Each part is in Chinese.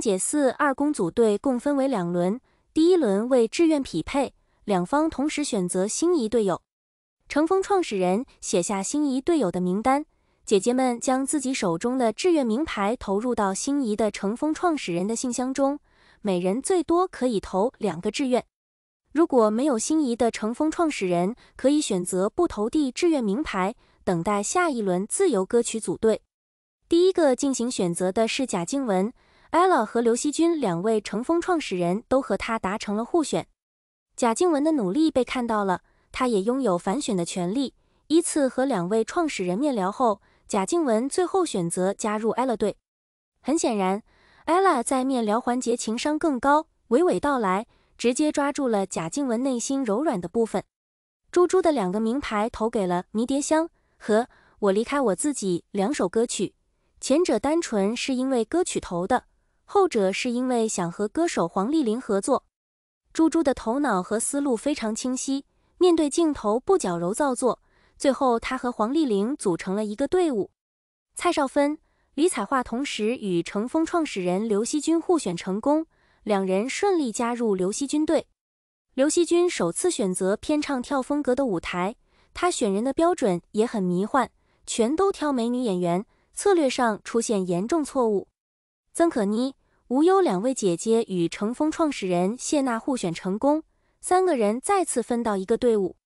解四二公组队共分为两轮，第一轮为志愿匹配，两方同时选择心仪队友。乘风创始人写下心仪队友的名单，姐姐们将自己手中的志愿名牌投入到心仪的乘风创始人的信箱中，每人最多可以投两个志愿。如果没有心仪的乘风创始人，可以选择不投递志愿名牌，等待下一轮自由歌曲组队。第一个进行选择的是贾静雯。ella 和刘惜君两位乘风创始人都和他达成了互选，贾静雯的努力被看到了，他也拥有反选的权利。依次和两位创始人面聊后，贾静雯最后选择加入 ella 队。很显然，ella 在面聊环节情商更高，娓娓道来，直接抓住了贾静雯内心柔软的部分。猪猪的两个名牌投给了《迷迭香》和《我离开我自己》两首歌曲，前者单纯是因为歌曲投的。后者是因为想和歌手黄丽玲合作。猪猪的头脑和思路非常清晰，面对镜头不矫揉造作。最后，他和黄丽玲组成了一个队伍。蔡少芬、李彩桦同时与乘风创始人刘惜君互选成功，两人顺利加入刘惜君队。刘惜君首次选择偏唱跳风格的舞台，他选人的标准也很迷幻，全都挑美女演员，策略上出现严重错误。曾可妮、吴优两位姐姐与乘风创始人谢娜互选成功，三个人再次分到一个队伍。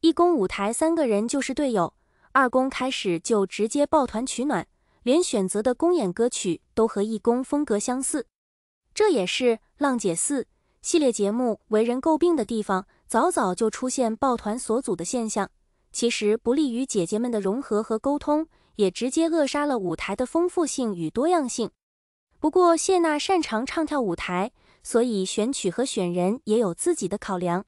一公舞台三个人就是队友，二公开始就直接抱团取暖，连选择的公演歌曲都和一公风格相似。这也是《浪姐四》系列节目为人诟病的地方，早早就出现抱团锁组的现象，其实不利于姐姐们的融合和沟通，也直接扼杀了舞台的丰富性与多样性。不过谢娜擅长唱跳舞台，所以选曲和选人也有自己的考量。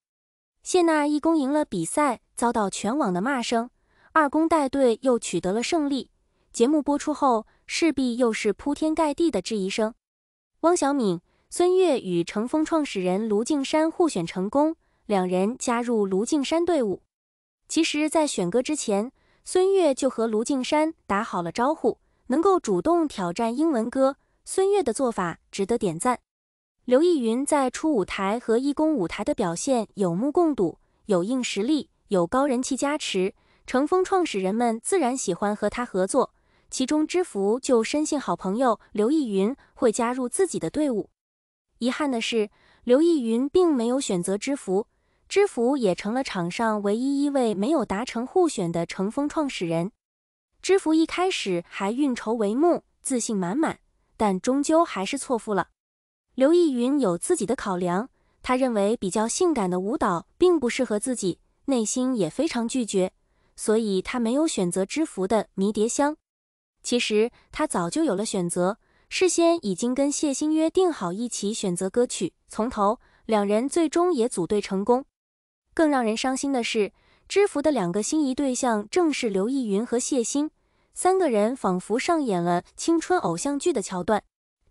谢娜一公赢了比赛，遭到全网的骂声；二公带队又取得了胜利，节目播出后势必又是铺天盖地的质疑声。汪小敏、孙悦与乘风创始人卢靖山互选成功，两人加入卢靖山队伍。其实，在选歌之前，孙悦就和卢靖山打好了招呼，能够主动挑战英文歌。孙悦的做法值得点赞。刘意云在初舞台和一公舞台的表现有目共睹，有硬实力，有高人气加持，乘风创始人们自然喜欢和他合作。其中知福就深信好朋友刘意云会加入自己的队伍。遗憾的是，刘意云并没有选择知福，知福也成了场上唯一一位没有达成互选的乘风创始人。知福一开始还运筹帷幄，自信满满。但终究还是错付了。刘逸云有自己的考量，他认为比较性感的舞蹈并不适合自己，内心也非常拒绝，所以他没有选择知福的《迷迭香》。其实他早就有了选择，事先已经跟谢欣约定好一起选择歌曲。从头，两人最终也组队成功。更让人伤心的是，知福的两个心仪对象正是刘逸云和谢欣。三个人仿佛上演了青春偶像剧的桥段，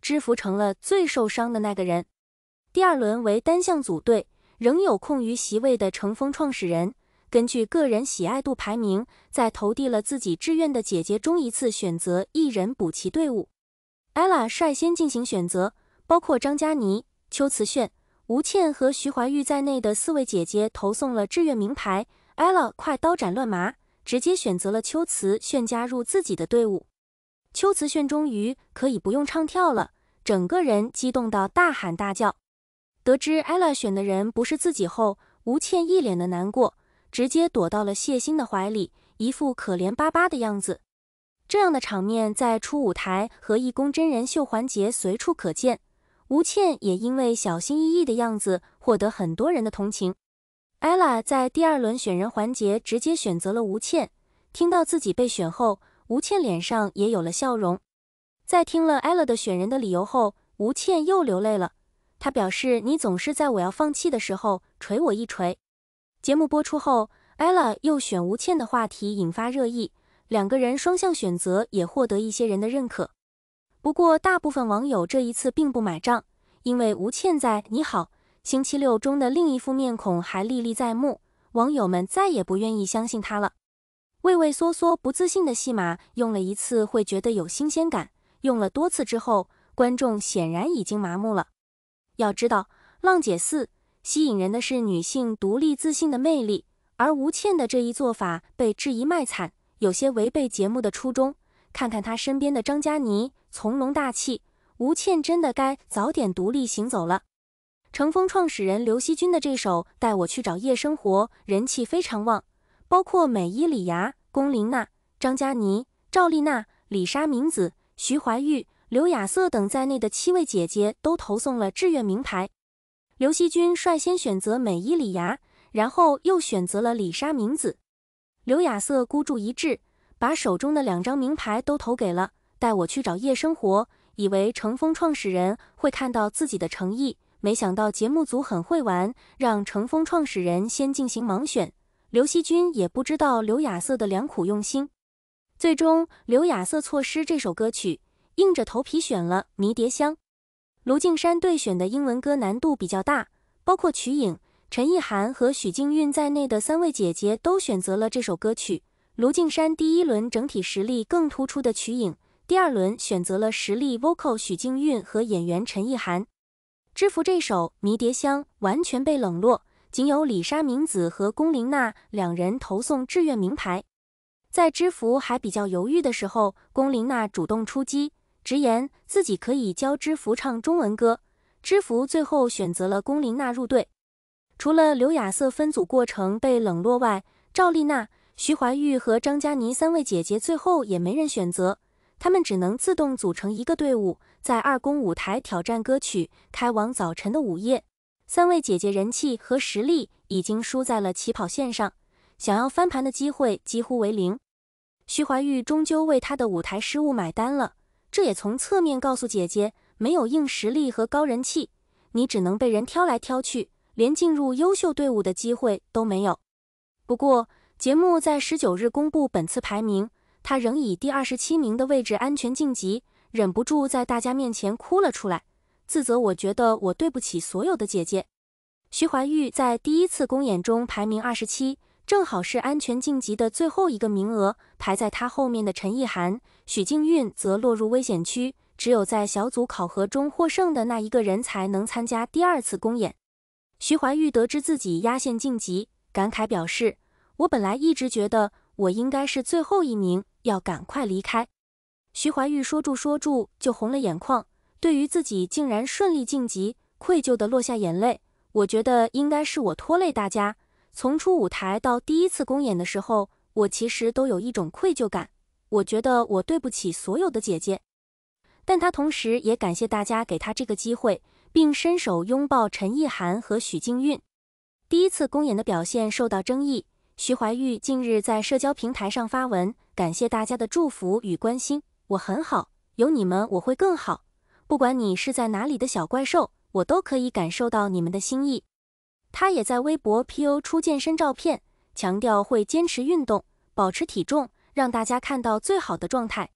知福成了最受伤的那个人。第二轮为单向组队，仍有空余席位的乘风创始人根据个人喜爱度排名，在投递了自己志愿的姐姐中一次选择一人补齐队伍。ella 率先进行选择，包括张嘉倪、邱慈炫、吴倩和徐怀钰在内的四位姐姐投送了志愿名牌，ella 快刀斩乱麻。直接选择了秋瓷炫加入自己的队伍，秋瓷炫终于可以不用唱跳了，整个人激动到大喊大叫。得知 Ella 选的人不是自己后，吴倩一脸的难过，直接躲到了谢欣的怀里，一副可怜巴巴的样子。这样的场面在初舞台和义工真人秀环节随处可见，吴倩也因为小心翼翼的样子获得很多人的同情。ella 在第二轮选人环节直接选择了吴倩，听到自己被选后，吴倩脸上也有了笑容。在听了 ella 的选人的理由后，吴倩又流泪了。她表示：“你总是在我要放弃的时候锤我一锤。”节目播出后，ella 又选吴倩的话题引发热议，两个人双向选择也获得一些人的认可。不过，大部分网友这一次并不买账，因为吴倩在你好。星期六中的另一副面孔还历历在目，网友们再也不愿意相信他了。畏畏缩缩、不自信的戏码用了一次会觉得有新鲜感，用了多次之后，观众显然已经麻木了。要知道，《浪姐4》吸引人的是女性独立自信的魅力，而吴倩的这一做法被质疑卖惨，有些违背节目的初衷。看看她身边的张嘉倪，从容大气，吴倩真的该早点独立行走了。乘风创始人刘惜君的这首《带我去找夜生活》人气非常旺，包括美依礼芽、龚琳娜、张嘉倪、赵丽娜、李莎明子、徐怀钰、刘雅瑟等在内的七位姐姐都投送了志愿名牌。刘惜君率先选择美依礼芽，然后又选择了李莎明子。刘雅瑟孤注一掷，把手中的两张名牌都投给了《带我去找夜生活》，以为乘风创始人会看到自己的诚意。没想到节目组很会玩，让乘风创始人先进行盲选。刘惜君也不知道刘亚瑟的良苦用心，最终刘亚瑟错失这首歌曲，硬着头皮选了《迷迭香》。卢靖姗对选的英文歌难度比较大，包括曲颖、陈意涵和许静韵在内的三位姐姐都选择了这首歌曲。卢靖姗第一轮整体实力更突出的曲颖，第二轮选择了实力 vocal 许静韵和演员陈意涵。知福这首《迷迭香》完全被冷落，仅有李莎明子和龚琳娜两人投送志愿名牌。在知福还比较犹豫的时候，龚琳娜主动出击，直言自己可以教知福唱中文歌。知福最后选择了龚琳娜入队。除了刘亚瑟分组过程被冷落外，赵丽娜、徐怀钰和张嘉倪三位姐姐最后也没人选择，她们只能自动组成一个队伍。在二公舞台挑战歌曲《开往早晨的午夜》，三位姐姐人气和实力已经输在了起跑线上，想要翻盘的机会几乎为零。徐怀钰终究为她的舞台失误买单了，这也从侧面告诉姐姐，没有硬实力和高人气，你只能被人挑来挑去，连进入优秀队伍的机会都没有。不过，节目在十九日公布本次排名，她仍以第二十七名的位置安全晋级。忍不住在大家面前哭了出来，自责。我觉得我对不起所有的姐姐。徐怀钰在第一次公演中排名二十七，正好是安全晋级的最后一个名额。排在他后面的陈意涵、许静韵则落入危险区。只有在小组考核中获胜的那一个人才能参加第二次公演。徐怀钰得知自己压线晋级，感慨表示：“我本来一直觉得我应该是最后一名，要赶快离开。”徐怀玉说：“住说住，就红了眼眶。对于自己竟然顺利晋级，愧疚的落下眼泪。我觉得应该是我拖累大家。从出舞台到第一次公演的时候，我其实都有一种愧疚感。我觉得我对不起所有的姐姐。但他同时也感谢大家给他这个机会，并伸手拥抱陈意涵和许静韵。第一次公演的表现受到争议，徐怀钰近日在社交平台上发文，感谢大家的祝福与关心。”我很好，有你们我会更好。不管你是在哪里的小怪兽，我都可以感受到你们的心意。他也在微博 PO 出健身照片，强调会坚持运动，保持体重，让大家看到最好的状态。